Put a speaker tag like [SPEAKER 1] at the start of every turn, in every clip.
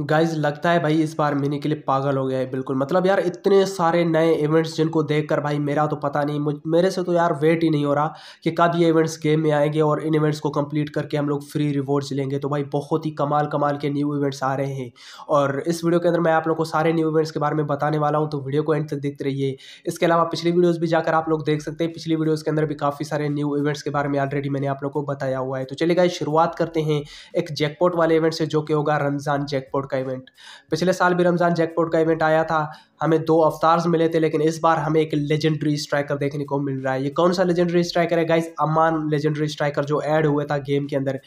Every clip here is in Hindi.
[SPEAKER 1] गाइज लगता है भाई इस बार मिनी के लिए पागल हो गया है बिल्कुल मतलब यार इतने सारे नए इवेंट्स जिनको देखकर भाई मेरा तो पता नहीं मुझ मेरे से तो यार वेट ही नहीं हो रहा कि कब ये इवेंट्स गेम में आएंगे और इन इवेंट्स को कंप्लीट करके हम लोग फ्री रिवॉर्ड्स लेंगे तो भाई बहुत ही कमाल कमाल के न्यू इवेंट्स आ रहे हैं और इस वीडियो के अंदर मैं आप लोग को सारे न्यू इवेंट्स के बारे में बताने वाला हूँ तो वीडियो को एंड तक देखते रहिए इसके अलावा पिछली वीडियोज़ भी जाकर आप लोग देख सकते हैं पिछली वीडियोज़ के अंदर भी काफ़ी सारे न्यू इवेंट्स के बारे में ऑलरेडी मैंने आप लोग को बताया हुआ है तो चलिए गाइज शुरुआत करते हैं एक जैकपॉट वाले इवेंट से जो कि होगा रमज़ान जैकपॉट जैकपॉट का इवेंट पिछले साल भी रमज़ान जैकपॉट का इवेंट आया था हमें दो अवतार्स मिले थे लेकिन इस बार हमें एक लेजेंडरी स्ट्राइकर देखने को मिल रहा है ये कौन सा लेजेंडरी स्ट्राइकर है गाइस अमान लेजेंडरी स्ट्राइकर जो ऐड हुआ था गेम के अंदर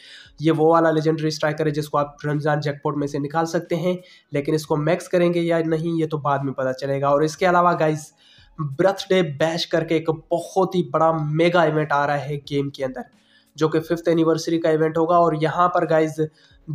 [SPEAKER 1] ये वो वाला लेजेंडरी स्ट्राइकर है जिसको आप रमज़ान जैकपॉट में से निकाल सकते हैं लेकिन इसको मैक्स करेंगे या नहीं ये तो बाद में पता चलेगा और इसके अलावा गाइज़ बर्थडे बैश करके एक बहुत ही बड़ा मेगा इवेंट आ रहा है गेम के अंदर जो कि फिफ्थ एनिवर्सरी का इवेंट होगा और यहाँ पर गाइज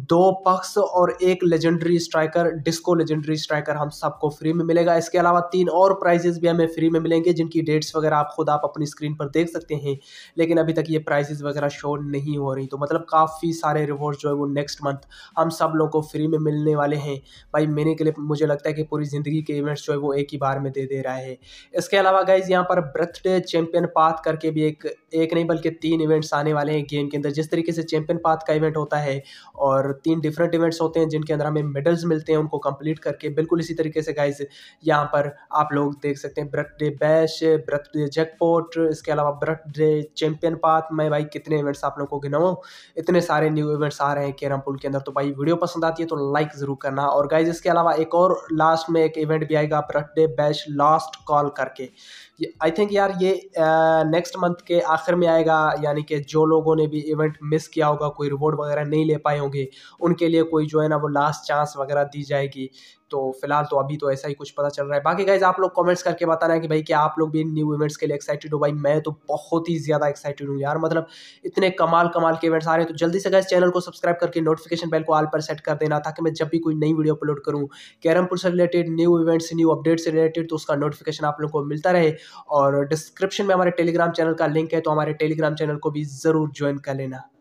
[SPEAKER 1] दो पक्स और एक legendary striker disco legendary striker हम सबको फ्री में मिलेगा इसके अलावा तीन और प्राइजेज भी हमें फ्री में मिलेंगे जिनकी डेट्स वगैरह आप खुद आप अपनी स्क्रीन पर देख सकते हैं लेकिन अभी तक ये प्राइजेज वगैरह शो नहीं हो रही तो मतलब काफ़ी सारे रिवॉर्ड जो है वो नेक्स्ट मंथ हम सब लोग को फ्री में मिलने वाले हैं भाई मेरे के लिए मुझे लगता है कि पूरी ज़िंदगी के इवेंट्स जो है वो एक ही बार में दे दे रहा है इसके अलावा गाइज यहाँ पर बर्थडे चैम्पियन पाथ करके भी एक एक नहीं बल्कि तीन इवेंट्स आने वाले हैं गेम के अंदर जिस तरीके से चैम्पियन पाथ का इवेंट होता है और और तीन डिफरेंट इवेंट्स होते हैं जिनके अंदर हमें मेडल्स मिलते हैं उनको कंप्लीट करके बिल्कुल इसी तरीके से गाइज यहाँ पर आप लोग देख सकते हैं बर्थडे बैश बर्थडे जैकपोट इसके अलावा बर्थडे चैंपियन पाथ मैं भाई कितने इवेंट्स आप लोगों को गिनाऊँ इतने सारे न्यू इवेंट्स आ रहे हैं कैरम पुल के अंदर तो भाई वीडियो पसंद आती है तो लाइक ज़रूर करना और गाइज इसके अलावा एक और लास्ट में एक इवेंट भी आएगा बर्थडे बैश लास्ट कॉल करके आई थिंक यार ये नेक्स्ट मंथ के आखिर में आएगा यानी कि जो लोगों ने भी इवेंट मिस किया होगा कोई रिवॉर्ड वगैरह नहीं ले पाए होंगे उनके लिए कोई जो है ना वो लास्ट चांस वगैरह दी जाएगी तो फिलहाल तो अभी तो ऐसा ही कुछ पता चल रहा है बाकी गाइज आप लोग कमेंट्स करके बताना है कि भाई क्या आप लोग भी न्यू इवेंट्स के लिए एक्साइटेड हो भाई मैं तो बहुत ही ज़्यादा एक्साइटेड हूँ यार मतलब इतने कमाल कमाल के इवेंट्स आ रहे हैं तो जल्दी से गाइज चैनल को सब्सक्राइब करके नोटिफिकेशन बेल को आल पर सेट कर देना ताकि मैं जब भी कोई नई वीडियो अपलोड करूँ कैरमपुर से related new events new update से रिलेटेड तो उसका नोटिफिकेशन आप लोग को मिलता रहे और डिस्क्रिप्शन में हमारे टेलीग्राम चैनल का लिंक है तो हमारे टेलीग्राम चैनल को भी ज़रूर ज्वाइन कर लेना